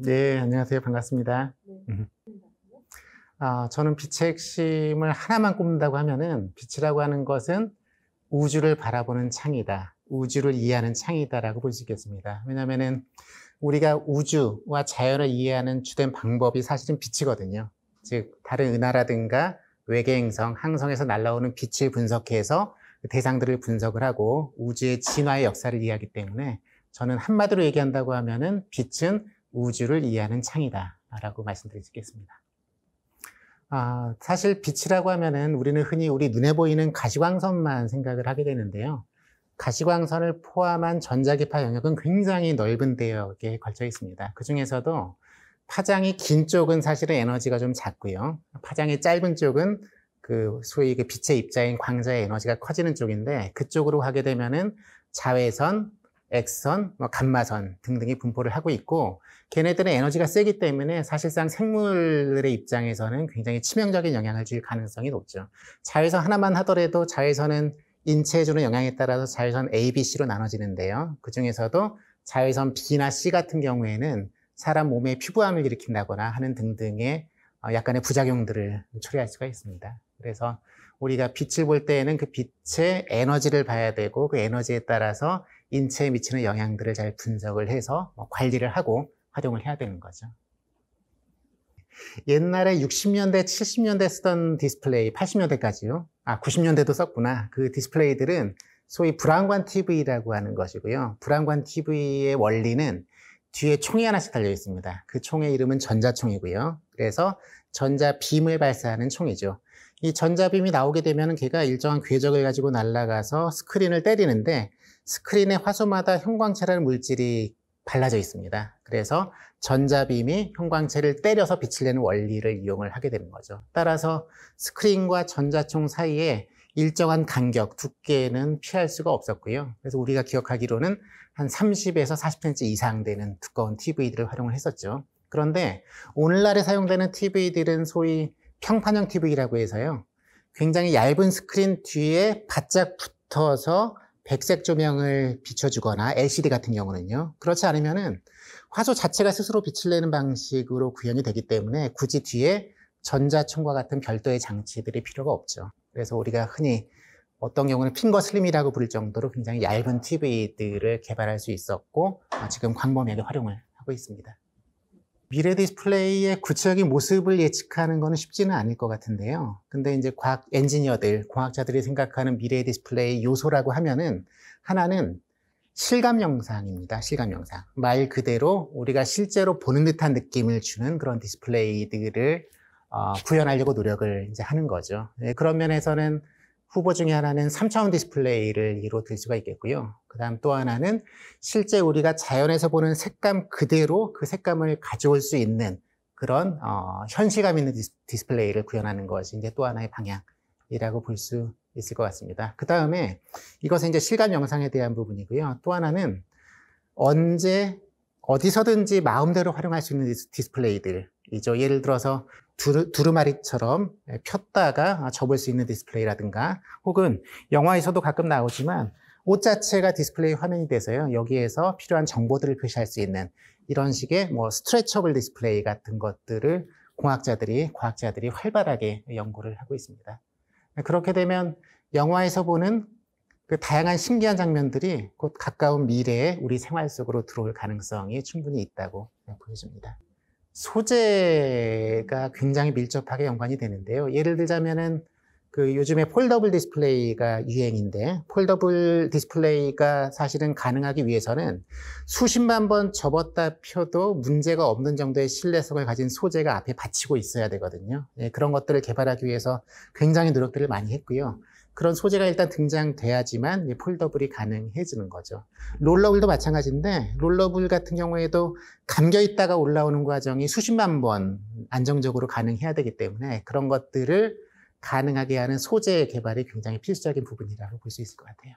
네, 안녕하세요. 네, 반갑습니다. 아, 저는 빛의 핵심을 하나만 꼽는다고 하면은 빛이라고 하는 것은 우주를 바라보는 창이다. 우주를 이해하는 창이다라고 볼 수 있겠습니다. 왜냐면은 우리가 우주와 자연을 이해하는 주된 방법이 사실은 빛이거든요. 즉, 다른 은하라든가 외계행성, 항성에서 날라오는 빛을 분석해서 그 대상들을 분석을 하고 우주의 진화의 역사를 이해하기 때문에 저는 한마디로 얘기한다고 하면은 빛은 우주를 이해하는 창이다라고 말씀드릴 수 있겠습니다. 아, 사실 빛이라고 하면은 우리는 흔히 우리 눈에 보이는 가시광선만 생각을 하게 되는데요. 가시광선을 포함한 전자기파 영역은 굉장히 넓은 대역에 걸쳐 있습니다. 그 중에서도 파장이 긴 쪽은 사실은 에너지가 좀 작고요. 파장이 짧은 쪽은 그 소위 그 빛의 입자인 광자의 에너지가 커지는 쪽인데 그쪽으로 가게 되면은 자외선, X선, 뭐 감마선 등등이 분포를 하고 있고 걔네들의 에너지가 세기 때문에 사실상 생물의 입장에서는 굉장히 치명적인 영향을 줄 가능성이 높죠. 자외선 하나만 하더라도 자외선은 인체에 주는 영향에 따라서 자외선 A, B, C로 나눠지는데요. 그 중에서도 자외선 B나 C 같은 경우에는 사람 몸에 피부암을 일으킨다거나 하는 등등의 어, 약간의 부작용들을 초래할 수가 있습니다. 그래서 우리가 빛을 볼 때에는 그 빛의 에너지를 봐야 되고 그 에너지에 따라서 인체에 미치는 영향들을 잘 분석을 해서 뭐 관리를 하고 활용을 해야 되는 거죠. 옛날에 60년대, 70년대 쓰던 디스플레이, 80년대까지요. 아, 90년대도 썼구나. 그 디스플레이들은 소위 불안관 TV라고 하는 것이고요. 불안관 TV의 원리는 뒤에 총이 하나씩 달려 있습니다. 그 총의 이름은 전자총이고요. 그래서 전자빔을 발사하는 총이죠. 이 전자빔이 나오게 되면 걔가 일정한 궤적을 가지고 날아가서 스크린을 때리는데 스크린의 화소마다 형광체라는 물질이 발라져 있습니다. 그래서 전자빔이 형광체를 때려서 빛을 내는 원리를 이용을 하게 되는 거죠. 따라서 스크린과 전자총 사이에 일정한 간격, 두께는 피할 수가 없었고요. 그래서 우리가 기억하기로는 한 30에서 40cm 이상 되는 두꺼운 TV들을 활용을 했었죠. 그런데 오늘날에 사용되는 TV들은 소위 평판형 TV라고 해서요. 굉장히 얇은 스크린 뒤에 바짝 붙어서 백색 조명을 비춰주거나 LCD 같은 경우는요. 그렇지 않으면은 화소 자체가 스스로 빛을 내는 방식으로 구현이 되기 때문에 굳이 뒤에 전자총과 같은 별도의 장치들이 필요가 없죠. 그래서 우리가 흔히 어떤 경우는 핑거 슬림이라고 부를 정도로 굉장히 얇은 TV들을 개발할 수 있었고 어, 지금 광범위하게 활용을 하고 있습니다. 미래 디스플레이의 구체적인 모습을 예측하는 것은 쉽지는 않을 것 같은데요. 근데 이제 과학 엔지니어들, 공학자들이 생각하는 미래 디스플레이 요소라고 하면은 하나는 실감 영상입니다. 실감 영상. 말 그대로 우리가 실제로 보는 듯한 느낌을 주는 그런 디스플레이들을 어, 구현하려고 노력을 이제 하는 거죠. 네, 그런 면에서는 후보 중에 하나는 3차원 디스플레이를 예로 들 수가 있겠고요. 그 다음 또 하나는 실제 우리가 자연에서 보는 색감 그대로 그 색감을 가져올 수 있는 그런 어, 현실감 있는 디스, 플레이를 구현하는 것이 이제 또 하나의 방향이라고 볼 수 있을 것 같습니다. 그 다음에 이것은 이제 실감 영상에 대한 부분이고요. 또 하나는 언제 어디서든지 마음대로 활용할 수 있는 디스, 디스플레이들이죠. 예를 들어서 두루, 마리처럼 폈다가 접을 수 있는 디스플레이라든가 혹은 영화에서도 가끔 나오지만 옷 자체가 디스플레이 화면이 돼서요. 여기에서 필요한 정보들을 표시할 수 있는 이런 식의 뭐 스트레처블 디스플레이 같은 것들을 공학자들이, 과학자들이 활발하게 연구를 하고 있습니다. 네, 그렇게 되면 영화에서 보는 그 다양한 신기한 장면들이 곧 가까운 미래에 우리 생활 속으로 들어올 가능성이 충분히 있다고 네, 보여집니다. 소재가 굉장히 밀접하게 연관이 되는데요. 예를 들자면은 그 요즘에 폴더블 디스플레이가 유행인데 폴더블 디스플레이가 사실은 가능하기 위해서는 수십만 번 접었다 펴도 문제가 없는 정도의 신뢰성을 가진 소재가 앞에 받치고 있어야 되거든요. 예, 그런 것들을 개발하기 위해서 굉장히 노력들을 많이 했고요. 그런 소재가 일단 등장돼야지만 폴더블이 가능해지는 거죠. 롤러블도 마찬가지인데 롤러블 같은 경우에도 감겨 있다가 올라오는 과정이 수십만 번 안정적으로 가능해야 되기 때문에 그런 것들을 가능하게 하는 소재 개발이 굉장히 필수적인 부분이라고 볼 수 있을 것 같아요.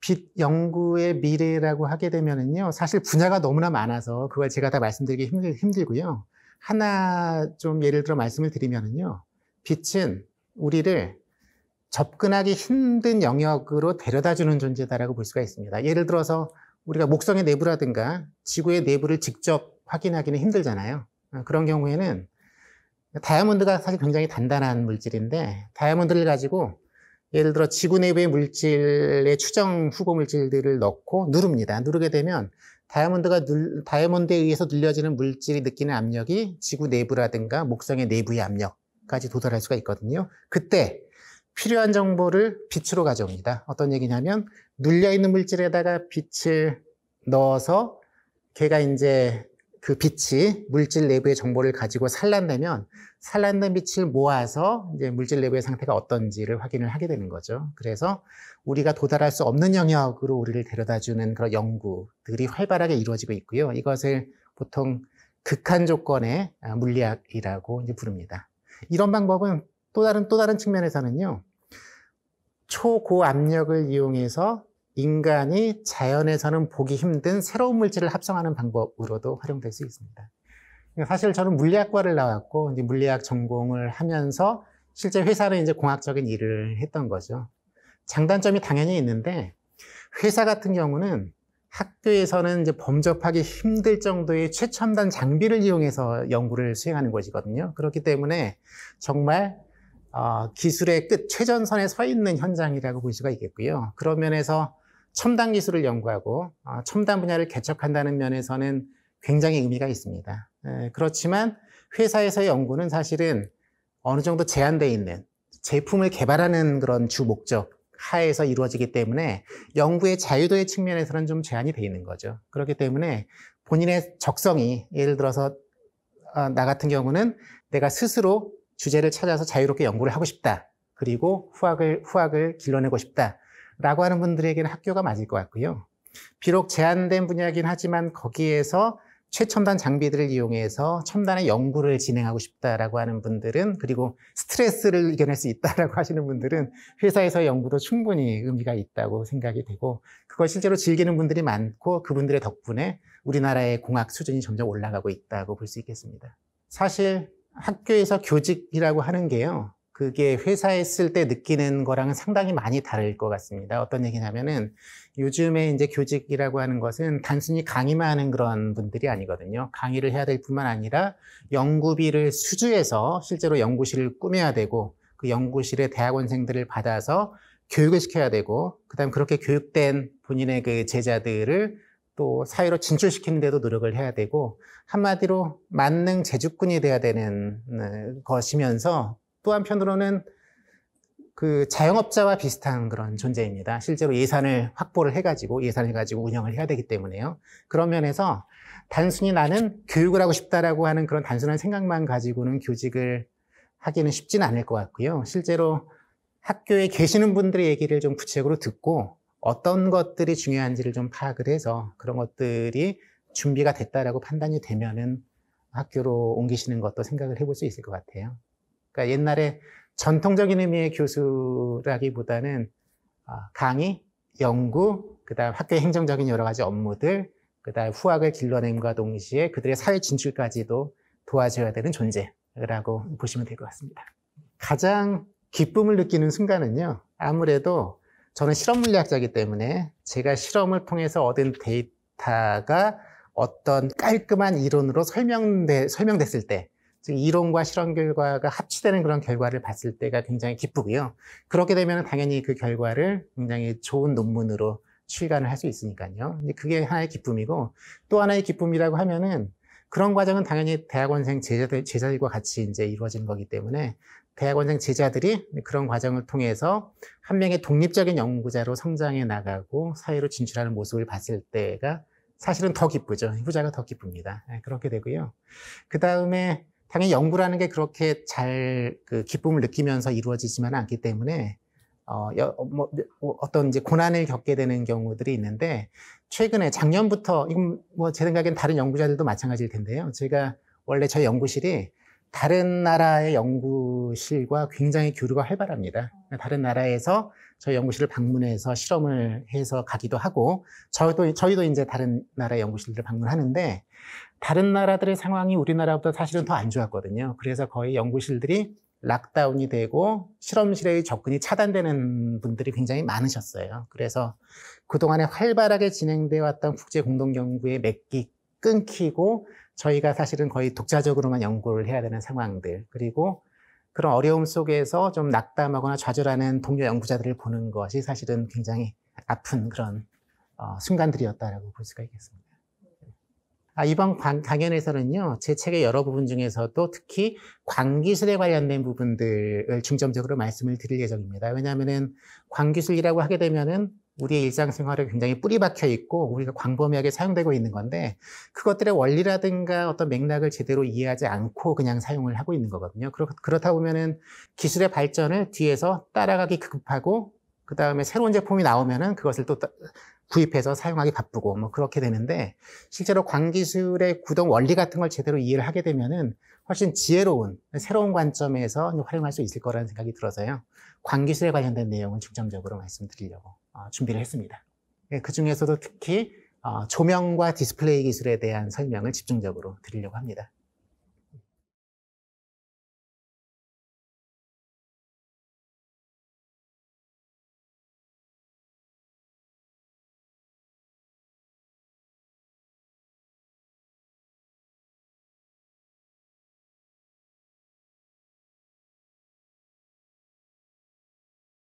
빛 연구의 미래라고 하게 되면은요, 사실 분야가 너무나 많아서 그걸 제가 다 말씀드리기 힘들, 고요 하나 좀 예를 들어 말씀을 드리면은요, 빛은 우리를 접근하기 힘든 영역으로 데려다 주는 존재다라고 볼 수가 있습니다. 예를 들어서 우리가 목성의 내부라든가 지구의 내부를 직접 확인하기는 힘들잖아요. 어, 그런 경우에는 다이아몬드가 사실 굉장히 단단한 물질인데 다이아몬드를 가지고 예를 들어 지구 내부의 물질의 추정 후보 물질들을 넣고 누릅니다. 누르게 되면 다이아몬드가 다이아몬드에 의해서 늘려지는 물질이 느끼는 압력이 지구 내부라든가 목성의 내부의 압력까지 도달할 수가 있거든요. 그때 필요한 정보를 빛으로 가져옵니다. 어떤 얘기냐면 눌려있는 물질에다가 빛을 넣어서 걔가 이제 그 빛이 물질 내부의 정보를 가지고 산란되면 산란된 빛을 모아서 이제 물질 내부의 상태가 어떤지를 확인을 하게 되는 거죠. 그래서 우리가 도달할 수 없는 영역으로 우리를 데려다주는 그런 연구들이 활발하게 이루어지고 있고요. 이것을 보통 극한 조건의 물리학이라고 부릅니다. 이런 방법은 또 다른 또 다른 측면에서는요. 초고압력을 이용해서 인간이 자연에서는 보기 힘든 새로운 물질을 합성하는 방법으로도 활용될 수 있습니다. 그러니까 사실 저는 물리학과를 나왔고 이제 물리학 전공을 하면서 실제 회사는 이제 공학적인 일을 했던 거죠. 장단점이 당연히 있는데 회사 같은 경우는 학교에서는 이제 범접하기 힘들 정도의 최첨단 장비를 이용해서 연구를 수행하는 것이거든요. 그렇기 때문에 정말 어, 기술의 끝, 최전선에 서 있는 현장이라고 볼 수가 있겠고요. 그런 면에서 첨단 기술을 연구하고 어, 첨단 분야를 개척한다는 면에서는 굉장히 의미가 있습니다. 예, 그렇지만 회사에서의 연구는 사실은 어느 정도 제한되어 있는 제품을 개발하는 그런 주 목적 하에서 이루어지기 때문에 연구의 자유도의 측면에서는 좀 제한이 돼 있는 거죠. 그렇기 때문에 본인의 적성이 예를 들어서 어, 나 같은 경우는 내가 스스로 주제를 찾아서 자유롭게 연구를 하고 싶다. 그리고 후학을, 후학을 길러내고 싶다. 라고 하는 분들에게는 학교가 맞을 것 같고요. 비록 제한된 분야긴 이 하지만 거기에서 최첨단 장비들을 이용해서 첨단의 연구를 진행하고 싶다라고 하는 분들은 그리고 스트레스를 이겨낼 수 있다라고 하시는 분들은 회사에서 연구도 충분히 의미가 있다고 생각이 되고 그걸 실제로 즐기는 분들이 많고 그분들의 덕분에 우리나라의 공학 수준이 점점 올라가고 있다고 볼 수 있겠습니다. 사실 학교에서 교직이라고 하는 게요. 그게 회사에 있을 때 느끼는 거랑 은 상당히 많이 다를 것 같습니다. 어떤 얘기냐면은 요즘에 이제 교직이라고 하는 것은 단순히 강의만 하는 그런 분들이 아니거든요. 강의를 해야 될 뿐만 아니라 연구비를 수주해서 실제로 연구실을 꾸며야 되고 그 연구실에 대학원생들을 받아서 교육을 시켜야 되고 그다음 그렇게 교육된 본인의 그 제자들을 또 사회로 진출시키는 데도 노력을 해야 되고 한마디로 만능 재주꾼이 돼야 되는 네, 것이면서 또 한편으로는 그 자영업자와 비슷한 그런 존재입니다. 실제로 예산을 확보를 해가지고 예산을 가지고 운영을 해야 되기 때문에요. 그런 면에서 단순히 나는 교육을 하고 싶다라고 하는 그런 단순한 생각만 가지고는 교직을 하기는 쉽진 않을 것 같고요. 실제로 학교에 계시는 분들의 얘기를 좀 구체적으로 듣고 어떤 것들이 중요한지를 좀 파악을 해서 그런 것들이 준비가 됐다라고 판단이 되면은 학교로 옮기시는 것도 생각을 해볼 수 있을 것 같아요. 그러니까 옛날에 전통적인 의미의 교수라기보다는 아, 강의, 연구, 그다음 학교의 행정적인 여러 가지 업무들, 그다음 후학을 길러냄과 동시에 그들의 사회 진출까지도 도와줘야 되는 존재라고 보시면 될 것 같습니다. 가장 기쁨을 느끼는 순간은요, 아무래도 저는 실험 물리학자이기 때문에 제가 실험을 통해서 얻은 데이터가 어떤 깔끔한 이론으로 설명돼, 설명됐을 때, 즉 이론과 실험 결과가 합치되는 그런 결과를 봤을 때가 굉장히 기쁘고요. 그렇게 되면 당연히 그 결과를 굉장히 좋은 논문으로 출간을 할 수 있으니까요. 그게 하나의 기쁨이고 또 하나의 기쁨이라고 하면은 그런 과정은 당연히 대학원생 제자들, 제자들과 같이 이제 이루어진 거기 때문에 대학원생 제자들이 그런 과정을 통해서 한 명의 독립적인 연구자로 성장해 나가고 사회로 진출하는 모습을 봤을 때가 사실은 더 기쁘죠. 후자가 더 기쁩니다. 예, 그렇게 되고요. 그 다음에 당연히 연구라는 게 그렇게 잘 그 기쁨을 느끼면서 이루어지지만 않기 때문에 어, 뭐, 뭐, 어떤 이제 고난을 겪게 되는 경우들이 있는데 최근에 작년부터 이건 뭐 제 생각엔 다른 연구자들도 마찬가지일 텐데요. 제가 원래 저희 연구실이 다른 나라의 연구실과 굉장히 교류가 활발합니다. 다른 나라에서 저희 연구실을 방문해서 실험을 해서 가기도 하고 저희도 저희도 이제 다른 나라 연구실들을 방문하는데 다른 나라들의 상황이 우리나라보다 사실은 더 안 좋았거든요. 그래서 거의 연구실들이 락다운이 되고 실험실의 접근이 차단되는 분들이 굉장히 많으셨어요. 그래서 그동안에 활발하게 진행되어 왔던 국제 공동 연구의 맥기 끊기고 저희가 사실은 거의 독자적으로만 연구를 해야 되는 상황들 그리고 그런 어려움 속에서 좀 낙담하거나 좌절하는 동료 연구자들을 보는 것이 사실은 굉장히 아픈 그런 어, 순간들이었다라고 볼 수가 있겠습니다. 아, 이번 강연에서는요, 제 책의 여러 부분 중에서도 특히 광기술에 관련된 부분들을 중점적으로 말씀을 드릴 예정입니다. 왜냐하면 광기술이라고 하게 되면은 우리의 일상생활에 굉장히 뿌리 박혀 있고 우리가 광범위하게 사용되고 있는 건데 그것들의 원리라든가 어떤 맥락을 제대로 이해하지 않고 그냥 사용을 하고 있는 거거든요. 그렇다 보면은 기술의 발전을 뒤에서 따라가기 급하고 그 다음에 새로운 제품이 나오면은 그것을 또 구입해서 사용하기 바쁘고 뭐 그렇게 되는데 실제로 광기술의 구동 원리 같은 걸 제대로 이해를 하게 되면은 훨씬 지혜로운 새로운 관점에서 활용할 수 있을 거라는 생각이 들어서요. 광기술에 관련된 내용은 중점적으로 말씀드리려고 어, 준비를 했습니다. 예, 그 중에서도 특히 어, 조명과 디스플레이 기술에 대한 설명을 집중적으로 드리려고 합니다.